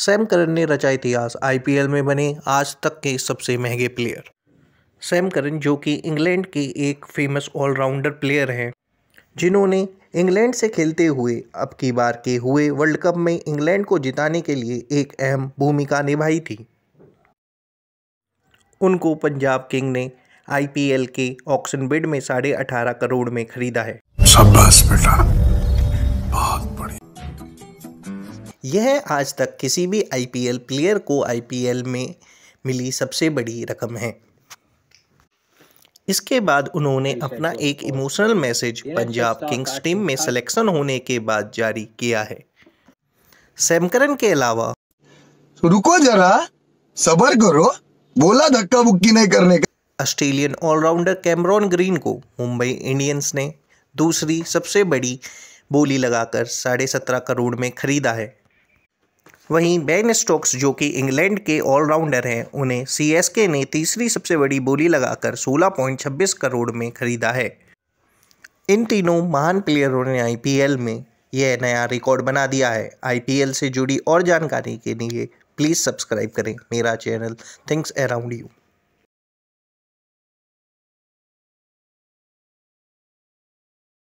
Sam Curran ने रचा इतिहास आईपीएल में बने आज तक के सबसे महंगे प्लेयर सैम करन जो कि इंग्लैंड के एक फेमस ऑलराउंडर प्लेयर हैं जिन्होंने इंग्लैंड से खेलते हुए अब की बार के हुए वर्ल्ड कप में इंग्लैंड को जिताने के लिए एक अहम भूमिका निभाई थी उनको पंजाब किंग ने आईपीएल के ऑक्शन बिड में साढ़े अठारह करोड़ में खरीदा है बेटा यह आज तक किसी भी आईपीएल प्लेयर को आईपीएल में मिली सबसे बड़ी रकम है इसके बाद उन्होंने अपना तो एक emotional message Punjab Kings team में सिलेक्शन होने के बाद जारी किया है सैमकरन के अलावा तो रुको जरा सबर करो बोला धक्का बुक्की नहीं करने का ऑस्ट्रेलियन ऑलराउंडर कैमरॉन ग्रीन को मुंबई इंडियंस ने दूसरी सबसे बड़ी बोली लगाकर साढ़े सत्रह करोड़ में खरीदा है वहीं बेन स्टोक्स जो कि इंग्लैंड के ऑलराउंडर हैं उन्हें सी ने तीसरी सबसे बड़ी बोली लगाकर सोलह करोड़ में खरीदा है इन तीनों महान प्लेयरों ने आई में यह नया रिकॉर्ड बना दिया है आई से जुड़ी और जानकारी के लिए प्लीज़ सब्सक्राइब करें मेरा चैनल थिंग्स अराउंड यू